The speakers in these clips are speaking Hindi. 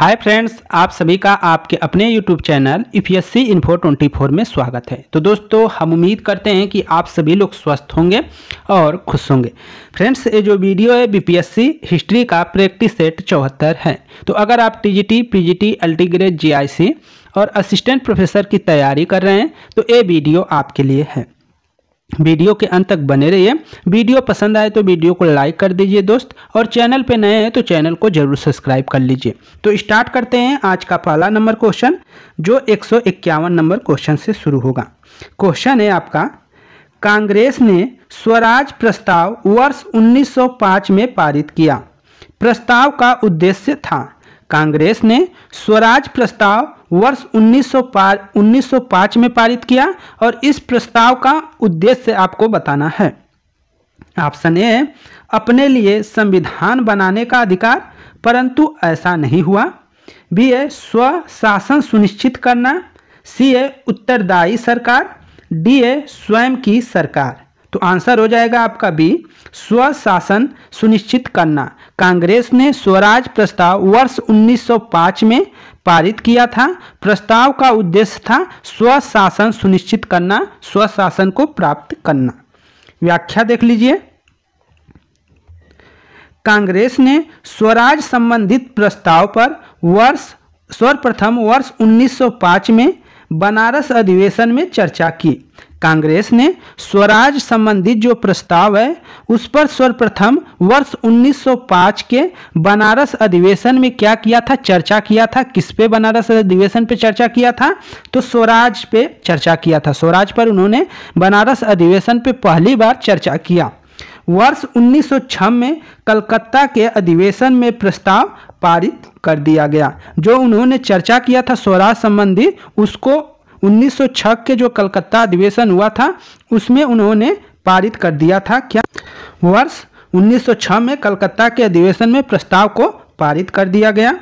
हाय फ्रेंड्स आप सभी का आपके अपने YouTube channel C info four में स्वागत है तो दोस्तों हम उम्मीद करते हैं कि आप सभी लोग स्वस्थ होंगे और खुश होंगे फ्रेंड्स ये जो वीडियो है बीपीएससी हिस्ट्री का प्रैक्टिस सेट चौहत्तर है तो अगर आप टीजीटी पीजीटी अल्टीग्रेड जीआईसी और असिस्टेंट प्रोफेसर की तैयारी कर रहे हैं तो ये वीडियो आपके लिए है वीडियो के अंत तक बने रहिए वीडियो पसंद आए तो वीडियो को लाइक कर दीजिए दोस्त और चैनल पे नए हैं तो चैनल को जरूर सब्सक्राइब कर लीजिए तो स्टार्ट करते हैं आज का पहला नंबर क्वेश्चन जो एक नंबर क्वेश्चन से शुरू होगा क्वेश्चन है आपका कांग्रेस ने स्वराज प्रस्ताव वर्ष 1905 में पारित किया प्रस्ताव का उद्देश्य था कांग्रेस ने स्वराज प्रस्ताव वर्ष 1905 1905 में पारित किया और इस प्रस्ताव का उद्देश्य आपको बताना है ऑप्शन ए अपने लिए संविधान बनाने का अधिकार परंतु ऐसा नहीं हुआ बी ए स्वशासन सुनिश्चित करना सी ए उत्तरदायी सरकार डी ए स्वयं की सरकार तो आंसर हो जाएगा आपका बी स्वशासन सुनिश्चित करना कांग्रेस ने स्वराज प्रस्ताव वर्ष 1905 में पारित किया था प्रस्ताव का उद्देश्य था स्वशासन सुनिश्चित करना स्वशासन को प्राप्त करना व्याख्या देख लीजिए कांग्रेस ने स्वराज संबंधित प्रस्ताव पर वर्ष सर्वप्रथम वर्ष 1905 में बनारस अधिवेशन में चर्चा की कांग्रेस ने स्वराज संबंधित जो प्रस्ताव है उस पर सर्वप्रथम वर्ष 1905 के बनारस अधिवेशन में क्या किया था चर्चा किया था किस पे बनारस अधिवेशन पे चर्चा किया था तो स्वराज पे चर्चा किया था स्वराज पर उन्होंने बनारस अधिवेशन पे पहली बार चर्चा किया वर्ष 1906 में कलकत्ता के अधिवेशन में प्रस्ताव पारित कर दिया गया जो उन्होंने चर्चा किया था स्वराज संबंधी उसको 1906 के जो कलकत्ता अधिवेशन हुआ था उसमें उन्होंने पारित कर दिया था क्या वर्ष 1906 में कलकत्ता के अधिवेशन में प्रस्ताव को पारित कर दिया गया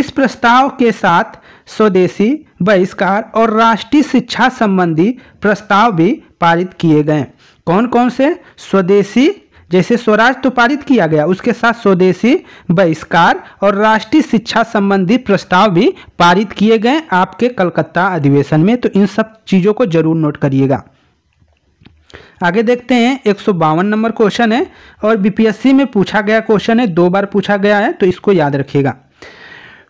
इस प्रस्ताव के साथ स्वदेशी बहिष्कार और राष्ट्रीय शिक्षा संबंधी प्रस्ताव भी पारित किए गए कौन कौन से स्वदेशी जैसे स्वराज तो पारित किया गया उसके साथ स्वदेशी बहिष्कार और राष्ट्रीय शिक्षा संबंधी प्रस्ताव भी पारित किए गए आपके कलकत्ता अधिवेशन में तो इन सब चीज़ों को जरूर नोट करिएगा आगे देखते हैं एक नंबर क्वेश्चन है और बीपीएससी में पूछा गया क्वेश्चन है दो बार पूछा गया है तो इसको याद रखिएगा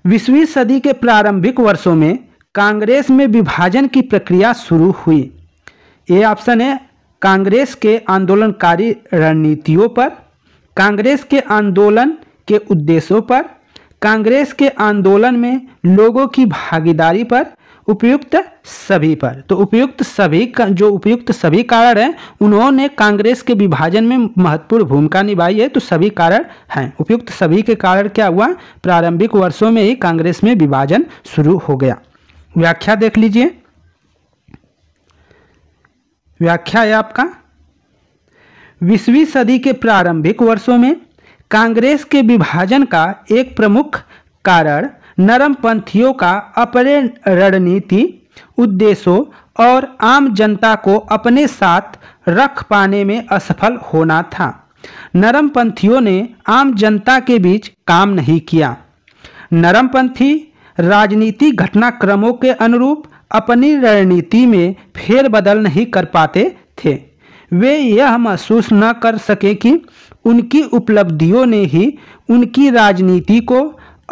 बीसवीं सदी के प्रारंभिक वर्षों में कांग्रेस में विभाजन की प्रक्रिया शुरू हुई ये ऑप्शन है कांग्रेस के आंदोलनकारी रणनीतियों पर कांग्रेस के आंदोलन के उद्देश्यों पर कांग्रेस के आंदोलन में लोगों की भागीदारी पर उपयुक्त सभी पर तो उपयुक्त सभी का जो उपयुक्त सभी कारण हैं उन्होंने कांग्रेस के विभाजन में महत्वपूर्ण भूमिका निभाई है तो सभी कारण हैं उपयुक्त सभी के कारण क्या हुआ प्रारंभिक वर्षों में ही कांग्रेस में विभाजन शुरू हो गया व्याख्या देख लीजिए व्याख्या है आपका बीसवीं सदी के प्रारंभिक वर्षों में कांग्रेस के विभाजन का एक प्रमुख कारण नरमपंथियों का अपने रणनीति उद्देश्यों और आम जनता को अपने साथ रख पाने में असफल होना था नरमपंथियों ने आम जनता के बीच काम नहीं किया नरमपंथी राजनीति घटनाक्रमों के अनुरूप अपनी रणनीति में फेरबदल नहीं कर पाते थे वे यह महसूस न कर सके कि उनकी उपलब्धियों ने ही उनकी राजनीति को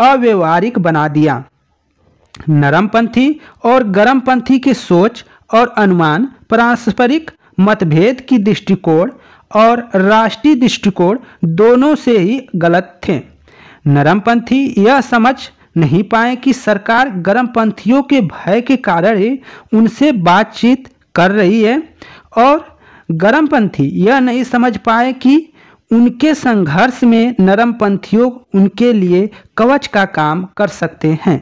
अव्यवहारिक बना दिया नरमपंथी और गर्मपंथी की सोच और अनुमान पारस्परिक मतभेद की दृष्टिकोण और राष्ट्रीय दृष्टिकोण दोनों से ही गलत थे नरमपंथी यह समझ नहीं पाए कि सरकार गर्मपंथियों के भय के कारण ही उनसे बातचीत कर रही है और गर्मपंथी यह नहीं समझ पाए कि उनके संघर्ष में नरमपंथियों उनके लिए कवच का काम कर सकते हैं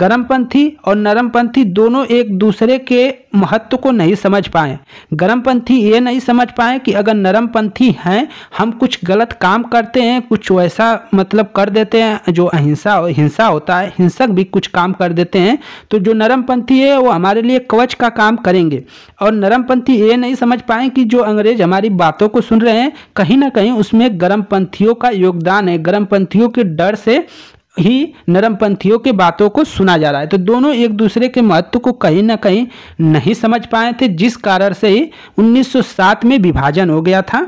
गर्मपंथी और नरमपंथी दोनों एक दूसरे के महत्व को नहीं समझ पाए गर्मपंथी ये नहीं समझ पाए कि अगर नरमपंथी हैं हम कुछ गलत काम करते हैं कुछ वैसा मतलब कर देते हैं जो अहिंसा हिंसा होता है हिंसक भी कुछ काम कर देते हैं तो जो नरमपंथी है वो हमारे लिए कवच का काम करेंगे और नरमपंथी ये नहीं समझ पाए कि जो अंग्रेज हमारी बातों को सुन रहे हैं कहीं ना कहीं उसमें गर्मपंथियों का योगदान है गर्मपंथियों के डर से ही नरमपंथियों के बातों को सुना जा रहा है तो दोनों एक दूसरे के महत्व को कहीं ना कहीं नहीं समझ पाए थे जिस कारण से ही 1907 में विभाजन हो गया था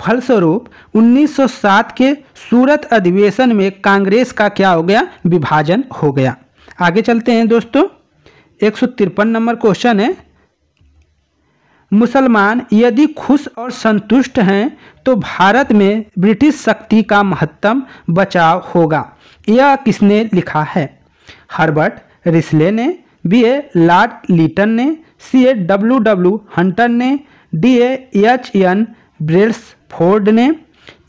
फलस्वरूप 1907 के सूरत अधिवेशन में कांग्रेस का क्या हो गया विभाजन हो गया आगे चलते हैं दोस्तों एक नंबर क्वेश्चन है मुसलमान यदि खुश और संतुष्ट हैं तो भारत में ब्रिटिश शक्ति का महत्तम बचाव होगा यह किसने लिखा है हर्बर्ट रिसले ने बी ए लॉर्ड लीटन ने सी ए डब्ल्यू डब्ल्यू हंटन ने डी एच एन फोर्ड ने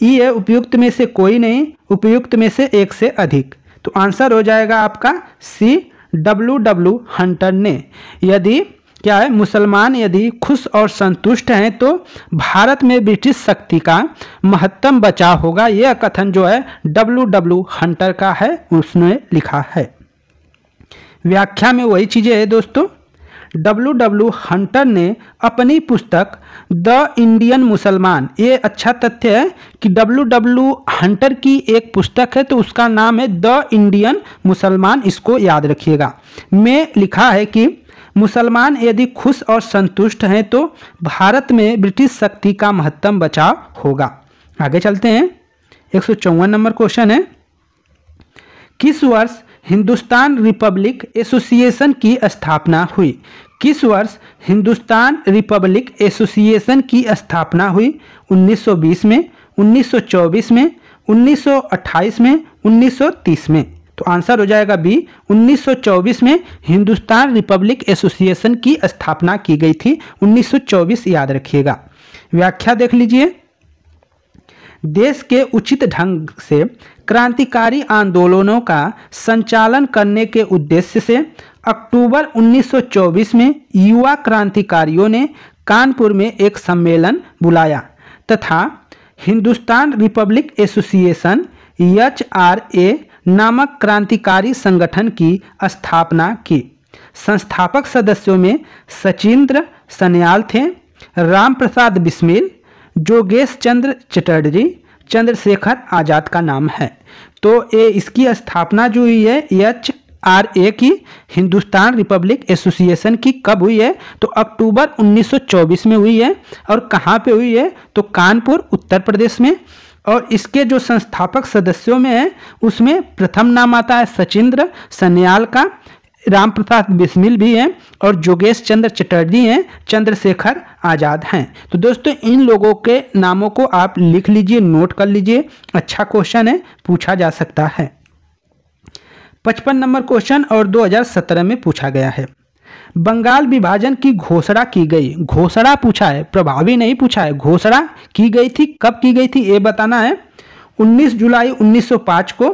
ई ए उपयुक्त में से कोई नहीं उपयुक्त में से एक से अधिक तो आंसर हो जाएगा आपका सी डब्ल्यू डब्ल्यू हंटन ने यदि क्या है मुसलमान यदि खुश और संतुष्ट हैं तो भारत में ब्रिटिश शक्ति का महत्तम बचाव होगा यह कथन जो है डब्ल्यू डब्ल्यू हंटर का है उसने लिखा है व्याख्या में वही चीज़ें है दोस्तों डब्ल्यू डब्ल्यू हंटर ने अपनी पुस्तक द इंडियन मुसलमान ये अच्छा तथ्य है कि डब्ल्यू डब्ल्यू हंटर की एक पुस्तक है तो उसका नाम है द इंडियन मुसलमान इसको याद रखिएगा में लिखा है कि मुसलमान यदि खुश और संतुष्ट हैं तो भारत में ब्रिटिश शक्ति का महत्तम बचाव होगा आगे चलते हैं एक नंबर क्वेश्चन है किस वर्ष हिंदुस्तान रिपब्लिक एसोसिएशन की स्थापना हुई किस वर्ष हिंदुस्तान रिपब्लिक एसोसिएशन की स्थापना हुई 1920 में 1924 में 1928 में 1930 में तो आंसर हो जाएगा बी 1924 में हिंदुस्तान रिपब्लिक एसोसिएशन की स्थापना की गई थी 1924 याद रखिएगा व्याख्या देख लीजिए देश के उचित ढंग से क्रांतिकारी आंदोलनों का संचालन करने के उद्देश्य से अक्टूबर 1924 में युवा क्रांतिकारियों ने कानपुर में एक सम्मेलन बुलाया तथा Hindustan republic association H R A नामक क्रांतिकारी संगठन की स्थापना की संस्थापक सदस्यों में सचिंद्र सन्याल थे राम प्रसाद बिस्मिल जोगेश चंद्र चटर्जी चंद्रशेखर आज़ाद का नाम है तो ये इसकी स्थापना जो हुई है एच आर ए की हिंदुस्तान रिपब्लिक एसोसिएशन की कब हुई है तो अक्टूबर 1924 में हुई है और कहाँ पे हुई है तो कानपुर उत्तर प्रदेश में और इसके जो संस्थापक सदस्यों में है उसमें प्रथम नाम आता है सचिंद्र सन्याल का राम प्रसाद बिस्मिल भी हैं और जोगेश चंद्र चटर्जी हैं चंद्रशेखर आज़ाद हैं तो दोस्तों इन लोगों के नामों को आप लिख लीजिए नोट कर लीजिए अच्छा क्वेश्चन है पूछा जा सकता है पचपन नंबर क्वेश्चन और 2017 में पूछा गया है बंगाल विभाजन की घोषणा की गई घोषणा पूछा है प्रभावी नहीं पूछा है घोषणा की गई थी कब की गई थी ये बताना है 19 जुलाई 1905 को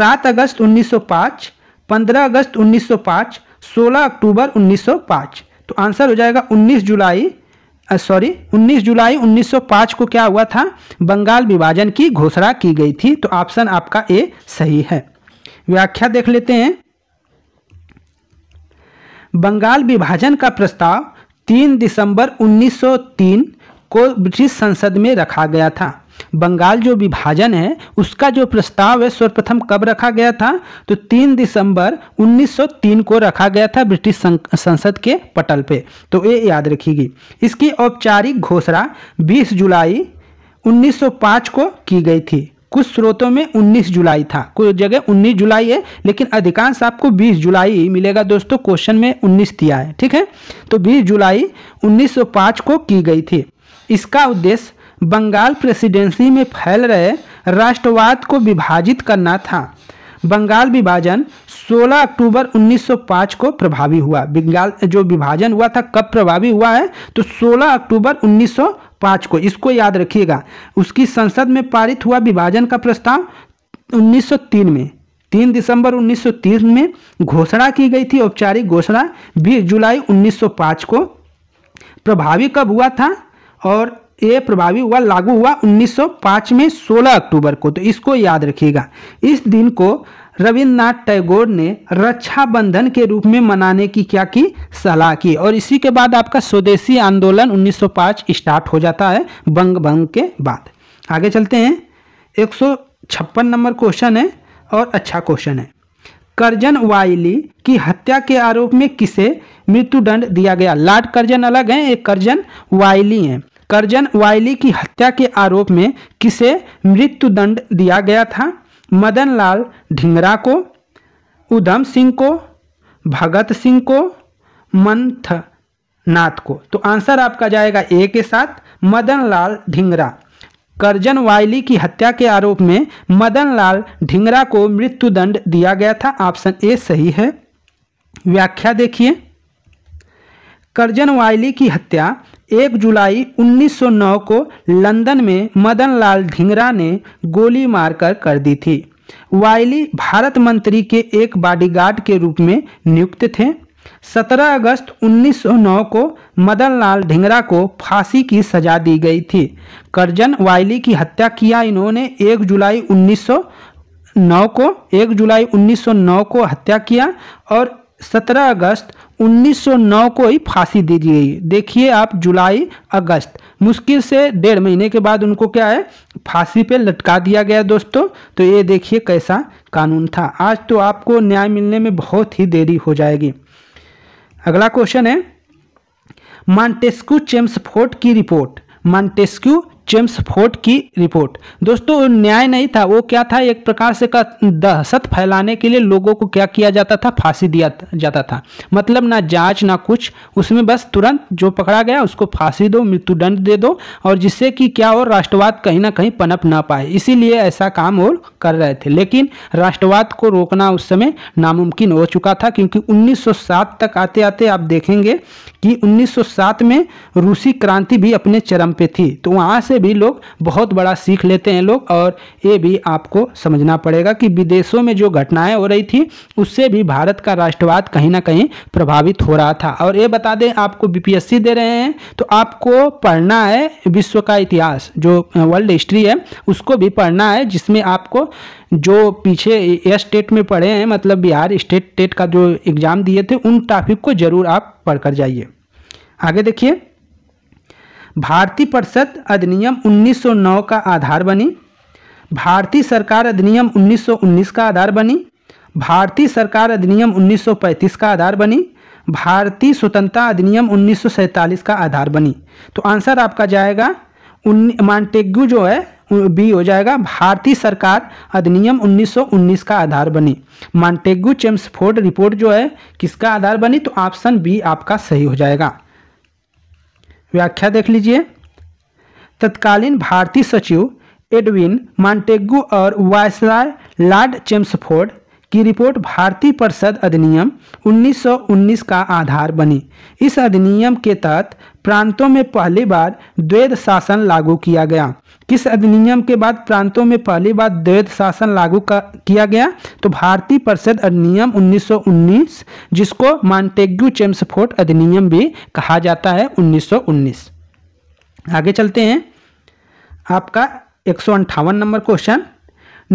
7 अगस्त 1905 15 अगस्त 1905 16 अक्टूबर 1905 तो आंसर हो जाएगा 19 जुलाई सॉरी 19 जुलाई 1905 को क्या हुआ था बंगाल विभाजन की घोषणा की गई थी तो ऑप्शन आपका ए सही है व्याख्या देख लेते हैं बंगाल विभाजन का प्रस्ताव 3 दिसंबर 1903 को ब्रिटिश संसद में रखा गया था बंगाल जो विभाजन है उसका जो प्रस्ताव है सर्वप्रथम कब रखा गया था तो 3 दिसंबर 1903 को रखा गया था ब्रिटिश संसद के पटल पे तो ये याद रखिएगी इसकी औपचारिक घोषणा 20 जुलाई 1905 को की गई थी कुछ स्रोतों में 19 जुलाई था कुछ जगह 19 जुलाई है लेकिन अधिकांश आपको 20 जुलाई मिलेगा दोस्तों क्वेश्चन में 19 दिया है ठीक है तो 20 जुलाई 1905 को की गई थी इसका उद्देश्य बंगाल प्रेसिडेंसी में फैल रहे राष्ट्रवाद को विभाजित करना था बंगाल विभाजन 16 अक्टूबर 1905 को प्रभावी हुआ बंगाल जो विभाजन हुआ था कब प्रभावी हुआ है तो 16 अक्टूबर 1905 पाँच को इसको याद रखिएगा उसकी संसद में पारित हुआ विभाजन का प्रस्ताव 1903 में 3 दिसंबर 1903 में घोषणा की गई थी औपचारिक घोषणा 20 जुलाई 1905 को प्रभावी कब हुआ था और ये प्रभावी हुआ लागू हुआ 1905 में 16 अक्टूबर को तो इसको याद रखिएगा इस दिन को रविन्द्रनाथ टैगोर ने रक्षाबंधन के रूप में मनाने की क्या की सलाह की और इसी के बाद आपका स्वदेशी आंदोलन 1905 स्टार्ट हो जाता है बंग भंग के बाद आगे चलते हैं एक नंबर क्वेश्चन है और अच्छा क्वेश्चन है करजन वाइली की हत्या के आरोप में किसे मृत्युदंड दिया गया लाड करजन अलग हैं एक करजन वाइली हैं करजन वाइली की हत्या के आरोप में किसे मृत्युदंड दिया गया था मदन लाल ढिंगरा को उधम सिंह को भगत सिंह को मंथ नाथ को तो आंसर आपका जाएगा ए के साथ मदन लाल ढिंगरा करजन वायली की हत्या के आरोप में मदन लाल ढिंगरा को मृत्युदंड दिया गया था ऑप्शन ए सही है व्याख्या देखिए करजन वायली की हत्या एक जुलाई 1909 को लंदन में मदन लाल ढिंगरा ने गोली मारकर कर दी थी वायली भारत मंत्री के एक बॉडीगार्ड के रूप में नियुक्त थे 17 अगस्त 1909 को मदन लाल ढिंगरा को फांसी की सजा दी गई थी करजन वायली की हत्या किया इन्होंने 1 जुलाई 1909 को 1 जुलाई 1909 को हत्या किया और 17 अगस्त 1909 को ही फांसी दे दी गई देखिए आप जुलाई अगस्त मुश्किल से डेढ़ महीने के बाद उनको क्या है फांसी पे लटका दिया गया दोस्तों तो ये देखिए कैसा कानून था आज तो आपको न्याय मिलने में बहुत ही देरी हो जाएगी अगला क्वेश्चन है मॉन्टेस्क्यू चेम्सफोर्ट की रिपोर्ट मॉन्टेस्क्यू जेम्स फोर्ट की रिपोर्ट दोस्तों न्याय नहीं था वो क्या था एक प्रकार से का दहशत फैलाने के लिए लोगों को क्या किया जाता था फांसी दिया जाता था मतलब ना जांच ना कुछ उसमें बस तुरंत जो पकड़ा गया उसको फांसी दो मृत्युदंड दे दो और जिससे कि क्या और राष्ट्रवाद कहीं ना कहीं पनप ना पाए इसीलिए ऐसा काम और कर रहे थे लेकिन राष्ट्रवाद को रोकना उस समय नामुमकिन हो चुका था क्योंकि उन्नीस तक आते आते आप देखेंगे कि 1907 में रूसी क्रांति भी अपने चरम पे थी तो वहाँ से इससे भी लोग बहुत बड़ा सीख लेते हैं लोग और ये भी आपको समझना पड़ेगा कि विदेशों में जो घटनाएं हो रही थी उससे भी भारत का राष्ट्रवाद कहीं ना कहीं प्रभावित हो रहा था और ये बता दें आपको बीपीएससी दे रहे हैं तो आपको पढ़ना है विश्व का इतिहास जो वर्ल्ड हिस्ट्री है उसको भी पढ़ना है जिसमें आपको जो पीछे एस स्टेट में पढ़े हैं मतलब बिहार स्टेट टेट का जो एग्ज़ाम दिए थे उन टॉपिक को ज़रूर आप पढ़ कर जाइए आगे देखिए भारतीय परिषद अधिनियम 1909 का आधार बनी भारतीय सरकार अधिनियम 1919 का आधार बनी भारतीय सरकार अधिनियम 1935 का आधार बनी भारतीय स्वतंत्रता अधिनियम 1947 का आधार बनी तो आंसर आपका जाएगा मांटेग्यू जो है बी हो जाएगा भारतीय सरकार अधिनियम 1919 का आधार बनी मांटेग्यू चेम्सफोर्ड रिपोर्ट जो है किसका आधार बनी तो ऑप्शन बी आपका सही हो जाएगा व्याख्या देख लीजिए तत्कालीन भारतीय सचिव एडविन मांटेगू और वायसराय लॉर्ड चेम्सफोर्ड की रिपोर्ट भारतीय परिषद अधिनियम 1919 का आधार बनी इस अधिनियम के तहत प्रांतों में पहली बार द्वैध शासन लागू किया गया किस अधिनियम के बाद प्रांतों में पहली बार द्वैध शासन लागू किया गया तो भारतीय परिषद अधिनियम 1919 जिसको मॉन्टेग्यू चेम्सफोर्ट अधिनियम भी कहा जाता है 1919 आगे चलते हैं आपका एक number question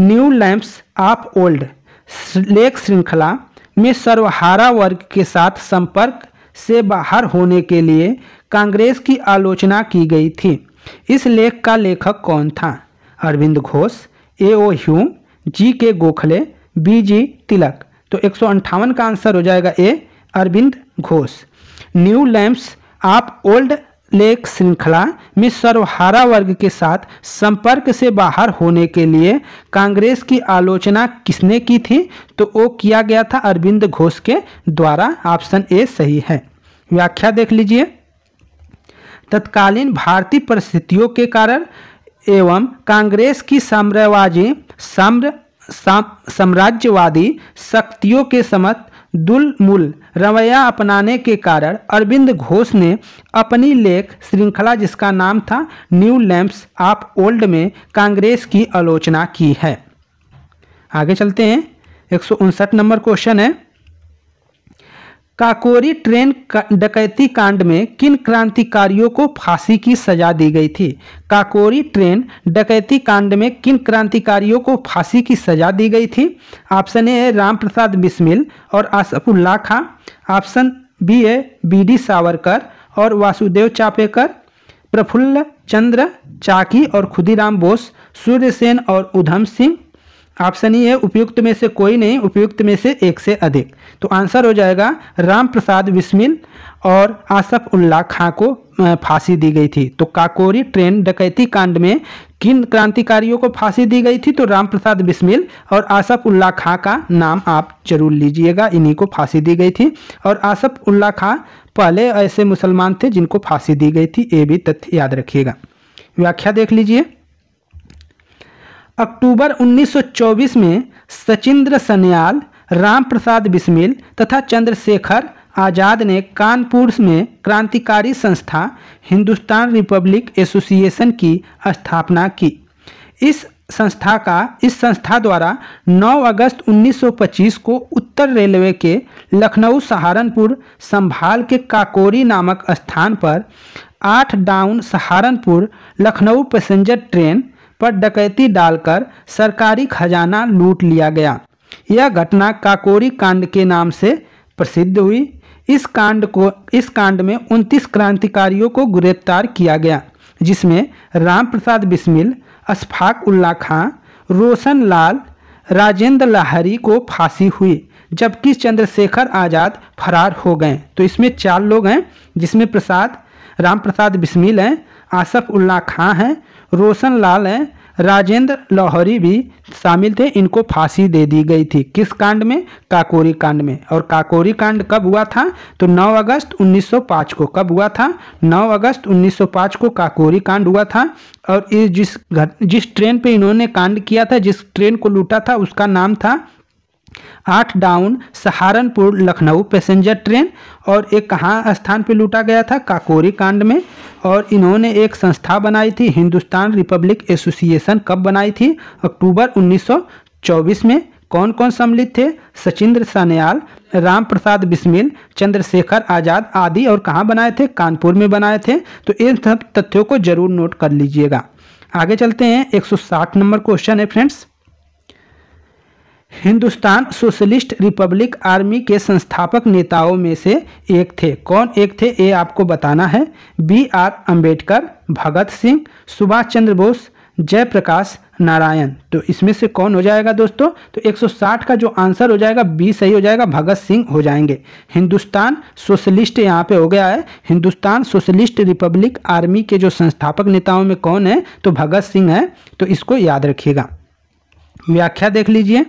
new lamps of old लेख श्रृंखला में सर्वहारा वर्ग के साथ संपर्क से बाहर होने के लिए कांग्रेस की आलोचना की गई थी इस लेख का लेखक कौन था Arvind Ghosh A O Hume G K Gokhale B जी तिलक तो एक का आंसर हो जाएगा A Arvind Ghosh new lamps आप ओल्ड लेख श्रृंखला में सर्वहारा वर्ग के साथ संपर्क से बाहर होने के लिए कांग्रेस की आलोचना किसने की थी तो वो किया गया था अरविंद घोष के द्वारा ऑप्शन ए सही है व्याख्या देख लीजिए तत्कालीन भारतीय परिस्थितियों के कारण एवं कांग्रेस की साम्रवाजी साम्र साम्राज्यवादी शक्तियों के समक्ष दुल मूल रवैया अपनाने के कारण अरविंद घोष ने अपनी लेख श्रृंखला जिसका नाम था न्यू लैम्प्स ऑफ ओल्ड में कांग्रेस की आलोचना की है आगे चलते हैं एक नंबर क्वेश्चन है काकोरी ट्रेन का, डकैती कांड में किन क्रांतिकारियों को फांसी की सजा दी गई थी काकोरी ट्रेन डकैती कांड में किन क्रांतिकारियों को फांसी की सजा दी गई थी ऑप्शन ए है राम प्रसाद बिस्मिल और आसफुल्ला खां ऑप्शन बी है बी डी सावरकर और वासुदेव चापेकर प्रफुल्ल चंद्र चाकी और खुदीराम बोस सूर्यसेन और उधम सिंह ऑप्शन ई है उपयुक्त में से कोई नहीं उपयुक्त में से एक से अधिक तो आंसर हो जाएगा राम प्रसाद बिस्मिल और आसफ उल्लाह खां को फांसी दी गई थी तो काकोरी ट्रेन डकैती कांड में किन क्रांतिकारियों को फांसी दी गई थी तो राम प्रसाद बिस्मिल और आसफ उल्लाह खां का नाम आप जरूर लीजिएगा इन्हीं को फांसी दी गई थी और आसफ उल्लाह खां पहले ऐसे मुसलमान थे जिनको फांसी दी गई थी ये भी तथ्य याद रखिएगा व्याख्या देख लीजिए अक्टूबर 1924 में सचिंद्र सन्याल प्रसाद बिस्मिल तथा चंद्रशेखर आज़ाद ने कानपुर में क्रांतिकारी संस्था हिंदुस्तान रिपब्लिक एसोसिएशन की स्थापना की इस संस्था का इस संस्था द्वारा 9 अगस्त 1925 को उत्तर रेलवे के लखनऊ सहारनपुर संभाल के काकोरी नामक स्थान पर आठ down Saharanpur Lucknow passenger train पर डकैती डालकर सरकारी खजाना लूट लिया गया यह घटना काकोरी कांड के नाम से प्रसिद्ध हुई इस कांड को इस कांड में उनतीस क्रांतिकारियों को गिरफ्तार किया गया जिसमें राम प्रसाद बिस्मिल अशफाक उल्ला खां रोशन लाल राजेंद्र लाहरी को फांसी हुई जबकि चंद्रशेखर आज़ाद फरार हो गए तो इसमें चार लोग हैं जिसमें प्रसाद राम प्रसाद बिस्मिल हैं आसफ उल्ला खां हैं रोशन लाल राजेंद्र लाहौरी भी शामिल थे इनको फांसी दे दी गई थी किस कांड में काकोरी कांड में और काकोरी कांड कब हुआ था तो 9 अगस्त 1905 को कब हुआ था 9 अगस्त 1905 को काकोरी कांड हुआ था और इस जिस घट जिस ट्रेन पे इन्होंने कांड किया था जिस ट्रेन को लूटा था उसका नाम था आठ down Saharanpur Lucknow passenger train और एक कहाँ स्थान पे लूटा गया था काकोरी कांड में और इन्होंने एक संस्था बनाई थी हिंदुस्तान रिपब्लिक एसोसिएशन कब बनाई थी अक्टूबर 1924 में कौन कौन सम्मिलित थे सचिंद्र सान्याल राम प्रसाद बिस्मिल चंद्रशेखर आज़ाद आदि और कहाँ बनाए थे कानपुर में बनाए थे तो इन सब तथ्यों को जरूर नोट कर लीजिएगा आगे चलते हैं 160 नंबर क्वेश्चन है friends Hindustan socialist republic army के संस्थापक नेताओं में से एक थे कौन एक थे ये आपको बताना है बी आर अंबेडकर भगत सिंह सुभाष चंद्र बोस जयप्रकाश नारायण तो इसमें से कौन हो जाएगा दोस्तों तो 160 का जो आंसर हो जाएगा बी सही हो जाएगा भगत सिंह हो जाएंगे हिंदुस्तान सोशलिस्ट यहाँ पे हो गया है हिंदुस्तान सोशलिस्ट रिपब्लिक आर्मी के जो संस्थापक नेताओं में कौन है तो भगत सिंह है तो इसको याद रखिएगा व्याख्या देख लीजिए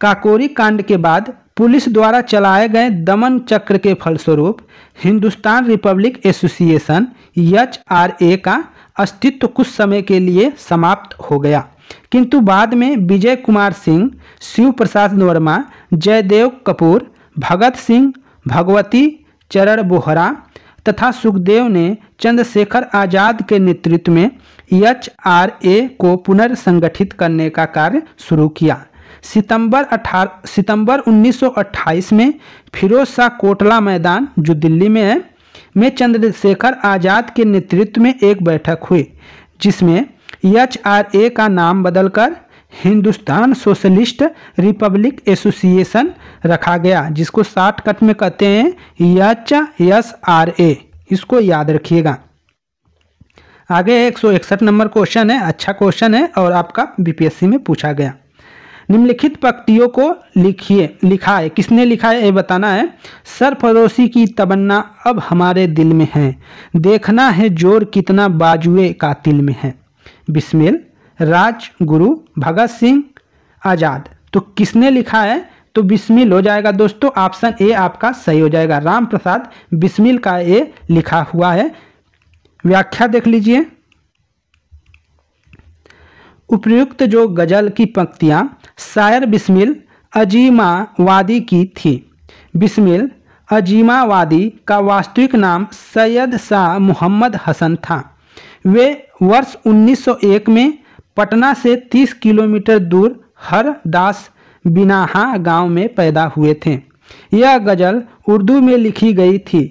काकोरी कांड के बाद पुलिस द्वारा चलाए गए दमन चक्र के फलस्वरूप हिंदुस्तान रिपब्लिक एसोसिएशन एच का अस्तित्व कुछ समय के लिए समाप्त हो गया किंतु बाद में विजय कुमार सिंह शिव प्रसाद वर्मा जयदेव कपूर भगत सिंह भगवती चरण बोहरा तथा सुखदेव ने चंद्रशेखर आज़ाद के नेतृत्व में एच को पुनर्संगठित करने का कार्य शुरू किया सितंबर अठारह सितंबर 1928 में फिरोज शाह कोटला मैदान जो दिल्ली में है में चंद्रशेखर आज़ाद के नेतृत्व में एक बैठक हुई जिसमें एच आर ए का नाम बदलकर हिंदुस्तान सोशलिस्ट रिपब्लिक एसोसिएशन रखा गया जिसको शॉर्टकट में कहते हैं एच एस आर ए इसको याद रखिएगा आगे एक सौ इकसठ नंबर क्वेश्चन है अच्छा क्वेश्चन है और आपका बीपीएससी में पूछा गया निम्नलिखित पक्तियों को लिखिए लिखा है किसने लिखा है ये बताना है सरफरोशी की तबन्ना अब हमारे दिल में है देखना है जोर कितना बाजुए कातिल में है बिस्मिल राज गुरु भगत सिंह आज़ाद तो किसने लिखा है तो बिस्मिल हो जाएगा दोस्तों ऑप्शन ए आपका सही हो जाएगा राम प्रसाद बिस्मिल का ए लिखा हुआ है व्याख्या देख लीजिए उपयुक्त जो गज़ल की पंक्तियाँ शायर बिस्मिल अजीमावादी की थी बिस्मिल अजीमावादी का वास्तविक नाम सैयद शाह मोहम्मद हसन था वे वर्ष 1901 में पटना से 30 किलोमीटर दूर हरदास बिनाहा गांव में पैदा हुए थे यह गज़ल उर्दू में लिखी गई थी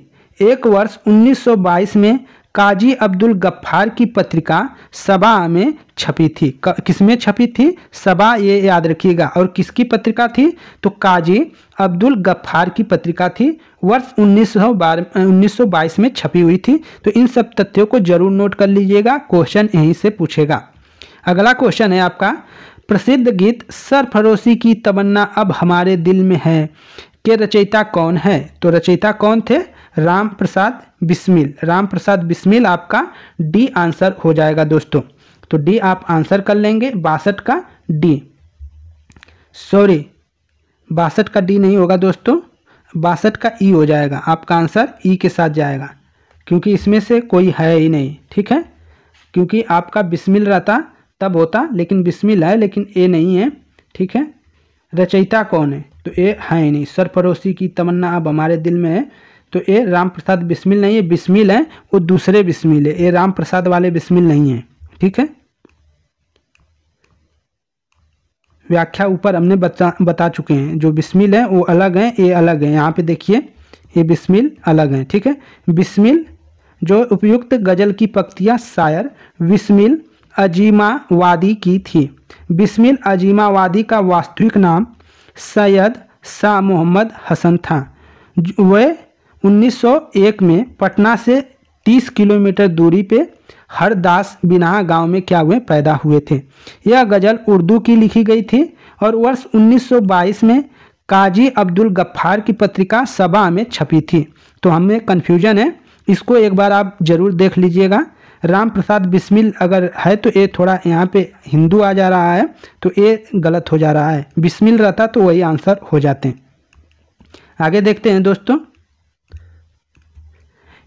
एक वर्ष 1922 में काजी अब्दुल गफ्फार की पत्रिका सबा में छपी थी किस में छपी थी सबा ये याद रखिएगा और किसकी पत्रिका थी तो काजी अब्दुल गफ्फार की पत्रिका थी वर्ष 1912 1922 में छपी हुई थी तो इन सब तथ्यों को जरूर नोट कर लीजिएगा क्वेश्चन यहीं से पूछेगा अगला क्वेश्चन है आपका प्रसिद्ध गीत सरफरोशी की तमन्ना अब हमारे दिल में है के रचयिता कौन है तो रचयिता कौन थे राम प्रसाद बिस्मिल राम प्रसाद बिस्मिल आपका डी आंसर हो जाएगा दोस्तों तो डी आप आंसर कर लेंगे बासठ का डी सॉरी बासठ का डी नहीं होगा दोस्तों बासठ का ई e हो जाएगा आपका आंसर ई e के साथ जाएगा क्योंकि इसमें से कोई है ही नहीं ठीक है क्योंकि आपका बिस्मिल रहता तब होता लेकिन बिस्मिल है लेकिन ए नहीं है ठीक है रचयिता कौन है तो ए है ही नहीं सर पड़ोसी की तमन्ना अब हमारे दिल में है तो ये राम प्रसाद बिस्मिल नहीं है बिस्मिल है वो दूसरे बिस्मिल है ये राम प्रसाद वाले बिस्मिल नहीं है ठीक है व्याख्या ऊपर हमने बता बता चुके हैं जो बिस्मिल है वो अलग है ये अलग है यहाँ पे देखिए ये बिस्मिल अलग है ठीक है बिस्मिल जो उपयुक्त गज़ल की पक्तियाँ शायर बिस्मिल अजीमावादी की थी बिस्मिल अजीमावादी का वास्तविक नाम सैयद शाह मोहम्मद हसन था वह 1901 में पटना से 30 किलोमीटर दूरी पे हरदास बिना गांव में क्या हुए पैदा हुए थे यह गज़ल उर्दू की लिखी गई थी और वर्ष 1922 में काजी अब्दुल गफ्फार की पत्रिका सभा में छपी थी तो हमें कन्फ्यूजन है इसको एक बार आप ज़रूर देख लीजिएगा राम प्रसाद बिस्मिल अगर है तो ये थोड़ा यहाँ पे हिंदू आ जा रहा है तो ये गलत हो जा रहा है बिस्मिल रहता तो वही आंसर हो जाते हैं आगे देखते हैं दोस्तों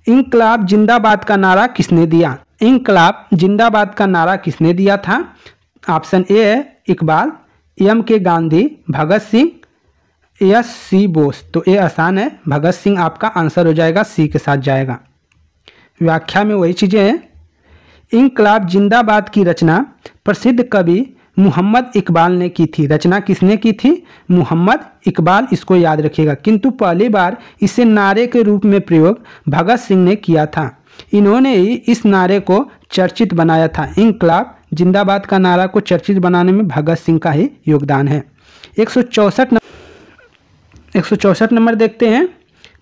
इंकलाब जिंदाबाद का नारा किसने दिया इंकलाब जिंदाबाद का नारा किसने दिया था ऑप्शन ए है Iqbal M K Gandhi Bhagat Singh S C Bose तो ये आसान है भगत सिंह आपका आंसर हो जाएगा सी के साथ जाएगा व्याख्या में वही चीज़ें हैं इंकलाब जिंदाबाद की रचना प्रसिद्ध कवि मोहम्मद इकबाल ने की थी रचना किसने की थी मोहम्मद इकबाल इसको याद रखिएगा किंतु पहली बार इसे नारे के रूप में प्रयोग भगत सिंह ने किया था इन्होंने ही इस नारे को चर्चित बनाया था इनकलाब जिंदाबाद का नारा को चर्चित बनाने में भगत सिंह का ही योगदान है एक सौ चौसठ नंबर देखते हैं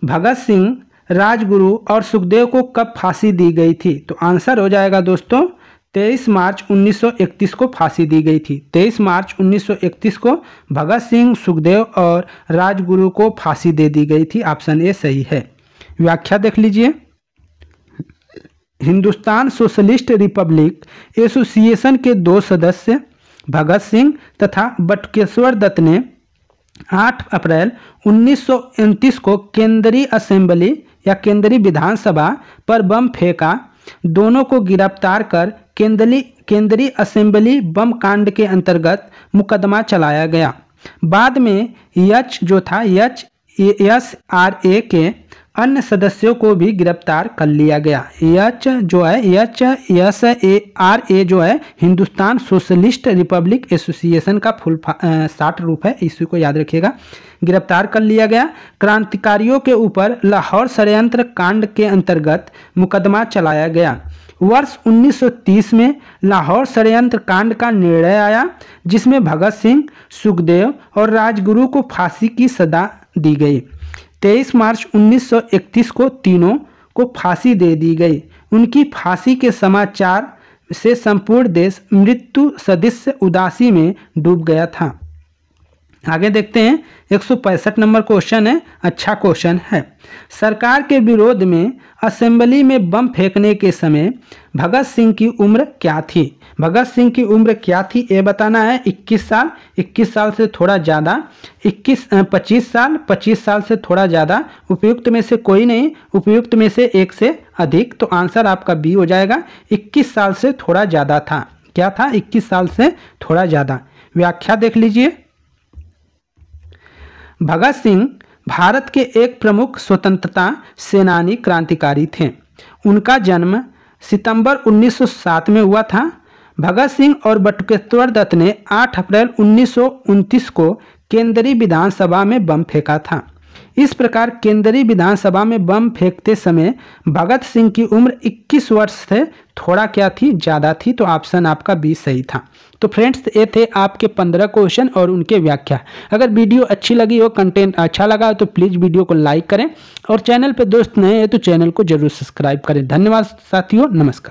भगत सिंह राजगुरु और सुखदेव को कब फांसी दी गई थी तो आंसर हो जाएगा दोस्तों तेईस मार्च 1931 को फांसी दी गई थी तेईस मार्च 1931 को भगत सिंह सुखदेव और राजगुरु को फांसी दे दी गई थी ऑप्शन ए सही है व्याख्या देख लीजिए हिंदुस्तान सोशलिस्ट रिपब्लिक एसोसिएशन के दो सदस्य भगत सिंह तथा बटकेश्वर दत्त ने 8 अप्रैल उन्नीस को केंद्रीय असेंबली या केंद्रीय विधानसभा पर बम फेंका दोनों को गिरफ्तार कर केंद्रीय केंद्रीय असेंबली बम कांड के अंतर्गत मुकदमा चलाया गया बाद में यच जो था यच एस आर ए के अन्य सदस्यों को भी गिरफ्तार कर लिया गया एच जो है एच एस ए आर ए जो है हिंदुस्तान सोशलिस्ट रिपब्लिक एसोसिएशन का फुल शार्ट रूप है इसी को याद रखिएगा गिरफ्तार कर लिया गया क्रांतिकारियों के ऊपर लाहौर षडयंत्र कांड के अंतर्गत मुकदमा चलाया गया वर्ष 1930 में लाहौर षडयंत्र कांड का निर्णय आया जिसमें भगत सिंह सुखदेव और राजगुरु को फांसी की सजा दी गई तेईस मार्च 1931 को तीनों को फांसी दे दी गई उनकी फांसी के समाचार से संपूर्ण देश मृत्यु सदस्य उदासी में डूब गया था आगे देखते हैं एक नंबर क्वेश्चन है अच्छा क्वेश्चन है सरकार के विरोध में असेंबली में बम फेंकने के समय भगत सिंह की उम्र क्या थी भगत सिंह की उम्र क्या थी ये बताना है 21 साल 21 साल से थोड़ा ज़्यादा 21 25 साल 25 साल से थोड़ा ज़्यादा उपयुक्त में से कोई नहीं उपयुक्त में से एक से अधिक तो आंसर आपका बी हो जाएगा 21 साल से थोड़ा ज़्यादा था क्या था 21 साल से थोड़ा ज़्यादा व्याख्या देख लीजिए भगत सिंह भारत के एक प्रमुख स्वतंत्रता सेनानी क्रांतिकारी थे उनका जन्म सितंबर 1907 में हुआ था भगत सिंह और बटुकेश्वर दत्त ने 8 अप्रैल उन्नीस को केंद्रीय विधानसभा में बम फेंका था इस प्रकार केंद्रीय विधानसभा में बम फेंकते समय भगत सिंह की उम्र 21 वर्ष थे थोड़ा क्या थी ज़्यादा थी तो ऑप्शन आपका बी सही था तो फ्रेंड्स ये थे आपके पंद्रह क्वेश्चन और उनके व्याख्या अगर वीडियो अच्छी लगी हो कंटेंट अच्छा लगा हो तो प्लीज़ वीडियो को लाइक करें और चैनल पर दोस्त नए हैं तो चैनल को जरूर सब्सक्राइब करें धन्यवाद साथियों नमस्कार